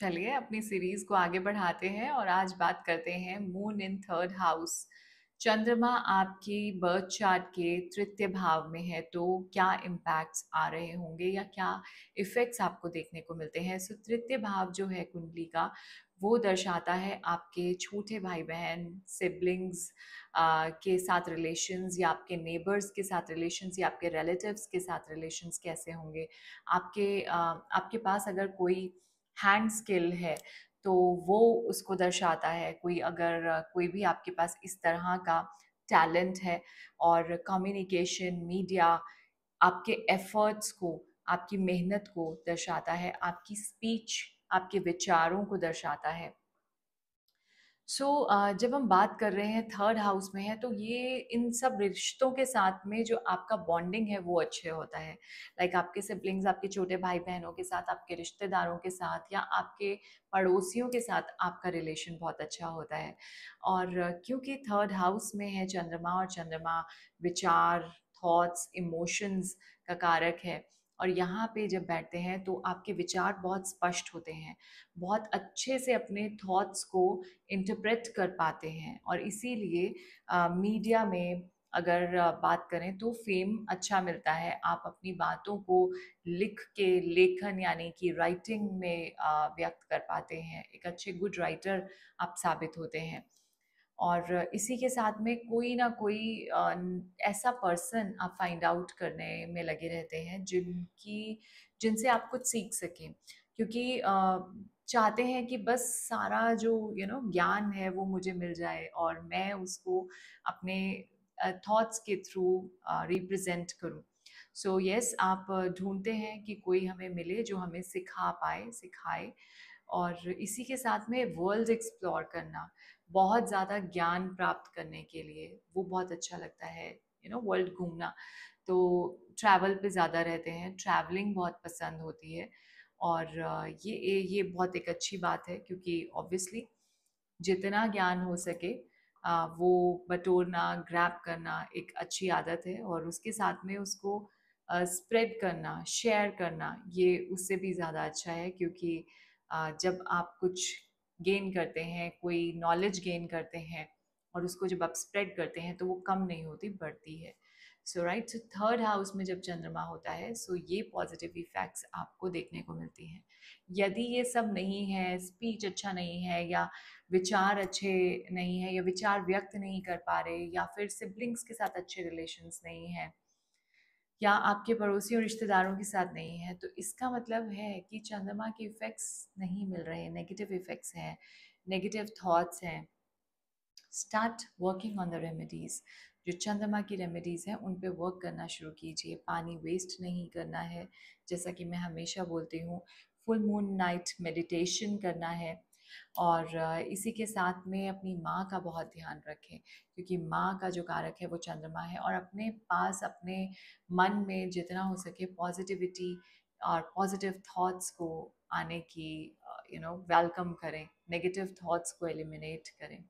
चलिए अपनी सीरीज को आगे बढ़ाते हैं और आज बात करते हैं मून इन थर्ड हाउस चंद्रमा आपकी बर्थ चार्ट के तृतीय भाव में है तो क्या इम्पैक्ट्स आ रहे होंगे या क्या इफ़ेक्ट्स आपको देखने को मिलते हैं सो तृतीय भाव जो है कुंडली का वो दर्शाता है आपके छोटे भाई बहन सिबलिंग्स के साथ रिलेशंस या आपके नेबर्स के साथ रिलेशंस या आपके रिलेटिव्स के साथ रिलेशंस कैसे होंगे आपके आ, आपके पास अगर कोई हैंड स्किल है तो वो उसको दर्शाता है कोई अगर कोई भी आपके पास इस तरह का टैलेंट है और कम्युनिकेशन मीडिया आपके एफर्ट्स को आपकी मेहनत को दर्शाता है आपकी स्पीच आपके विचारों को दर्शाता है सो so, uh, जब हम बात कर रहे हैं थर्ड हाउस में है तो ये इन सब रिश्तों के साथ में जो आपका बॉन्डिंग है वो अच्छे होता है लाइक like आपके सिबलिंग्स आपके छोटे भाई बहनों के साथ आपके रिश्तेदारों के साथ या आपके पड़ोसियों के साथ आपका रिलेशन बहुत अच्छा होता है और क्योंकि थर्ड हाउस में है चंद्रमा और चंद्रमा विचार थॉट्स इमोशंस का कारक है और यहाँ पे जब बैठते हैं तो आपके विचार बहुत स्पष्ट होते हैं बहुत अच्छे से अपने थॉट्स को इंटरप्रेट कर पाते हैं और इसीलिए मीडिया में अगर बात करें तो फेम अच्छा मिलता है आप अपनी बातों को लिख के लेखन यानी कि राइटिंग में व्यक्त कर पाते हैं एक अच्छे गुड राइटर आप साबित होते हैं और इसी के साथ में कोई ना कोई ऐसा पर्सन आप फाइंड आउट करने में लगे रहते हैं जिनकी जिनसे आप कुछ सीख सकें क्योंकि चाहते हैं कि बस सारा जो यू नो ज्ञान है वो मुझे मिल जाए और मैं उसको अपने थॉट्स के थ्रू रिप्रेजेंट करूं सो so, यस yes, आप ढूंढते हैं कि कोई हमें मिले जो हमें सिखा पाए सिखाए और इसी के साथ में वर्ल्ड एक्सप्लोर करना बहुत ज़्यादा ज्ञान प्राप्त करने के लिए वो बहुत अच्छा लगता है यू नो वर्ल्ड घूमना तो ट्रैवल पे ज़्यादा रहते हैं ट्रैवलिंग बहुत पसंद होती है और ये ये बहुत एक अच्छी बात है क्योंकि ऑब्वियसली जितना ज्ञान हो सके वो बटोरना ग्रैप करना एक अच्छी आदत है और उसके साथ में उसको स्प्रेड करना शेयर करना ये उससे भी ज़्यादा अच्छा है क्योंकि जब आप कुछ गेन करते हैं कोई नॉलेज गेन करते हैं और उसको जब आप स्प्रेड करते हैं तो वो कम नहीं होती बढ़ती है so right so third house में जब चंद्रमा होता है सो so ये पॉजिटिव इफेक्ट्स आपको देखने को मिलती हैं यदि ये सब नहीं है स्पीच अच्छा नहीं है या विचार अच्छे नहीं है या विचार व्यक्त नहीं कर पा रहे या फिर सिबलिंग्स के साथ अच्छे रिलेशंस नहीं हैं या आपके पड़ोसी और रिश्तेदारों के साथ नहीं है तो इसका मतलब है कि चंद्रमा के इफ़ेक्ट्स नहीं मिल रहे नेगेटिव इफ़ेक्ट्स हैं नेगेटिव थाट्स हैं start working on the remedies जो चंद्रमा की रेमेडीज़ हैं उन पे वर्क करना शुरू कीजिए पानी वेस्ट नहीं करना है जैसा कि मैं हमेशा बोलती हूँ फुल मून नाइट मेडिटेशन करना है और इसी के साथ में अपनी माँ का बहुत ध्यान रखें क्योंकि माँ का जो कारक है वो चंद्रमा है और अपने पास अपने मन में जितना हो सके पॉजिटिविटी और पॉजिटिव थॉट्स को आने की यू नो वेलकम करें नेगेटिव थॉट्स को एलिमिनेट करें